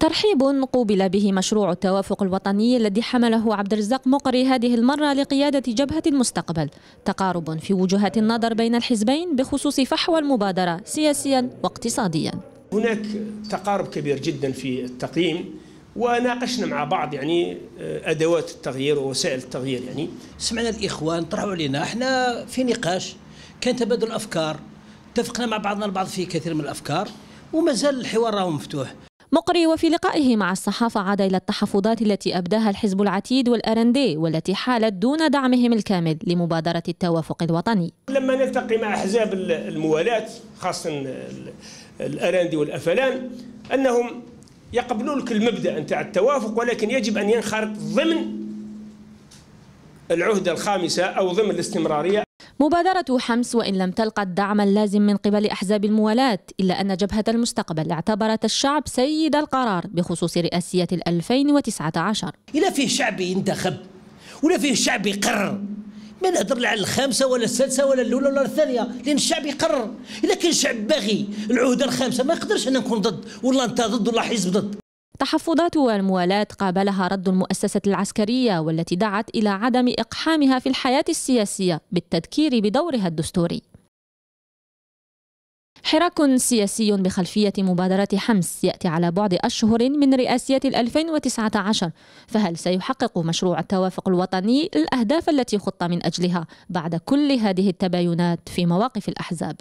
ترحيب قوبل به مشروع التوافق الوطني الذي حمله عبد الرزاق مقري هذه المرة لقيادة جبهة المستقبل تقارب في وجهات النظر بين الحزبين بخصوص فحوى المبادرة سياسيا واقتصاديا هناك تقارب كبير جدا في التقييم وناقشنا مع بعض يعني آه، أدوات التغيير ووسائل التغيير يعني سمعنا الإخوان طرحوا علينا احنا في نقاش كان تبادل الافكار اتفقنا مع بعضنا البعض في كثير من الافكار ومازال الحوار راهو مفتوح مقري وفي لقائه مع الصحافة عاد إلى التحفظات التي أبداها الحزب العتيد والأرندي والتي حالت دون دعمهم الكامل لمبادرة التوافق الوطني لما نلتقي مع أحزاب الموالاة خاصة الأرندي والأفلان أنهم يقبلون لك المبدأ نتاع التوافق ولكن يجب أن ينخرط ضمن العهدة الخامسة أو ضمن الاستمرارية مبادرة حمس وإن لم تلقى الدعم اللازم من قبل أحزاب الموالاة إلا أن جبهة المستقبل اعتبرت الشعب سيد القرار بخصوص رئاسية 2019 إلا فيه شعب ينتخب ولا فيه شعب يقرر ما نهضر لا على الخامسه ولا السادسه ولا الاولى ولا الثانيه لان الشعب يقرر الا كان الشعب باغي العهده الخامسه ما نقدرش انا نكون ضد ولا انت ضد ولا حزب ضد تحفظات والموالاة قابلها رد المؤسسة العسكرية والتي دعت إلى عدم إقحامها في الحياة السياسية بالتذكير بدورها الدستوري حراك سياسي بخلفية مبادرة حمس يأتي على بعد أشهر من رئاسية 2019 فهل سيحقق مشروع التوافق الوطني الأهداف التي خط من أجلها بعد كل هذه التباينات في مواقف الأحزاب؟